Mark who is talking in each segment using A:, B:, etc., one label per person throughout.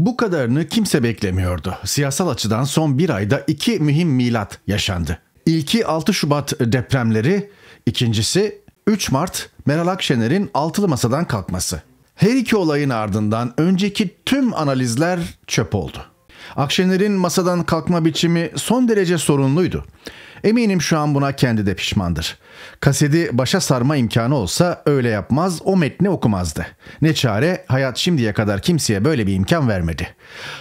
A: Bu kadarını kimse beklemiyordu. Siyasal açıdan son bir ayda iki mühim milat yaşandı. İlki 6 Şubat depremleri, ikincisi 3 Mart Meral Akşener'in altılı masadan kalkması. Her iki olayın ardından önceki tüm analizler çöp oldu. Akşener'in masadan kalkma biçimi son derece sorunluydu. Eminim şu an buna kendi de pişmandır. Kasedi başa sarma imkanı olsa öyle yapmaz, o metni okumazdı. Ne çare, hayat şimdiye kadar kimseye böyle bir imkan vermedi.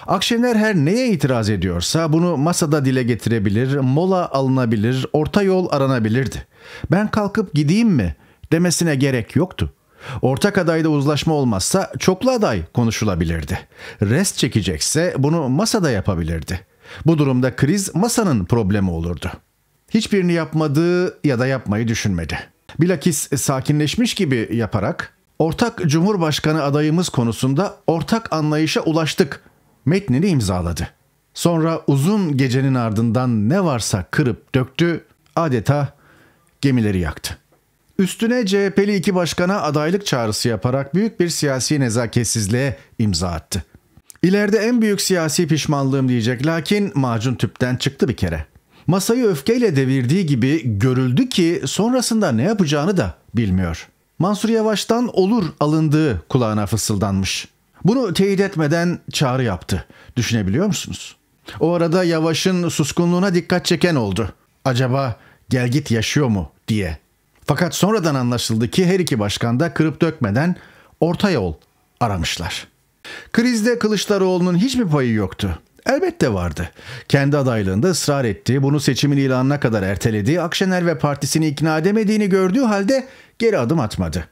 A: Akşener her neye itiraz ediyorsa bunu masada dile getirebilir, mola alınabilir, orta yol aranabilirdi. Ben kalkıp gideyim mi demesine gerek yoktu. Ortak adayda uzlaşma olmazsa çoklu aday konuşulabilirdi. Rest çekecekse bunu masada yapabilirdi. Bu durumda kriz masanın problemi olurdu.'' hiçbirini yapmadığı ya da yapmayı düşünmedi. Bilakis sakinleşmiş gibi yaparak ortak cumhurbaşkanı adayımız konusunda ortak anlayışa ulaştık metnini imzaladı. Sonra uzun gecenin ardından ne varsa kırıp döktü, adeta gemileri yaktı. Üstüne CHP'li iki başkana adaylık çağrısı yaparak büyük bir siyasi nezaketsizliğe imza attı. İleride en büyük siyasi pişmanlığım diyecek lakin macun tüpten çıktı bir kere. Masayı öfkeyle devirdiği gibi görüldü ki sonrasında ne yapacağını da bilmiyor. Mansur Yavaş'tan olur alındığı kulağına fısıldanmış. Bunu teyit etmeden çağrı yaptı. Düşünebiliyor musunuz? O arada Yavaş'ın suskunluğuna dikkat çeken oldu. Acaba gel git yaşıyor mu diye. Fakat sonradan anlaşıldı ki her iki başkan da kırıp dökmeden orta yol aramışlar. Krizde Kılıçdaroğlu'nun hiçbir payı yoktu. Elbette vardı. Kendi adaylığında ısrar etti, bunu seçimin ilanına kadar erteledi, Akşener ve partisini ikna edemediğini gördüğü halde geri adım atmadı.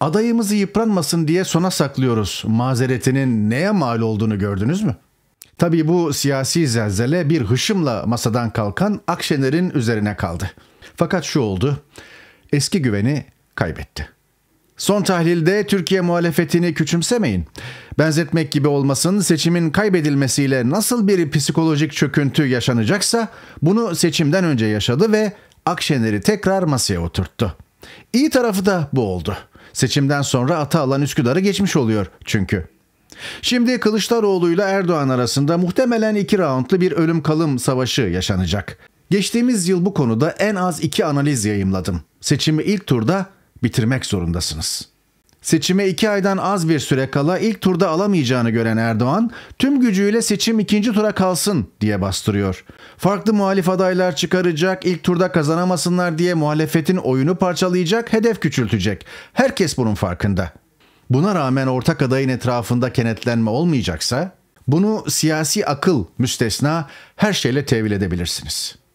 A: Adayımızı yıpranmasın diye sona saklıyoruz mazeretinin neye mal olduğunu gördünüz mü? Tabii bu siyasi zelzele bir hışımla masadan kalkan Akşener'in üzerine kaldı. Fakat şu oldu, eski güveni kaybetti. Son tahlilde Türkiye muhalefetini küçümsemeyin. Benzetmek gibi olmasın seçimin kaybedilmesiyle nasıl bir psikolojik çöküntü yaşanacaksa bunu seçimden önce yaşadı ve Akşener'i tekrar masaya oturttu. İyi tarafı da bu oldu. Seçimden sonra ata alan Üsküdar'ı geçmiş oluyor çünkü. Şimdi Kılıçdaroğlu ile Erdoğan arasında muhtemelen iki raundlu bir ölüm kalım savaşı yaşanacak. Geçtiğimiz yıl bu konuda en az iki analiz yayımladım. Seçimi ilk turda bitirmek zorundasınız. Seçime iki aydan az bir süre kala ilk turda alamayacağını gören Erdoğan, tüm gücüyle seçim ikinci tura kalsın diye bastırıyor. Farklı muhalif adaylar çıkaracak, ilk turda kazanamasınlar diye muhalefetin oyunu parçalayacak, hedef küçültecek. Herkes bunun farkında. Buna rağmen ortak adayın etrafında kenetlenme olmayacaksa, bunu siyasi akıl müstesna her şeyle tevil edebilirsiniz.''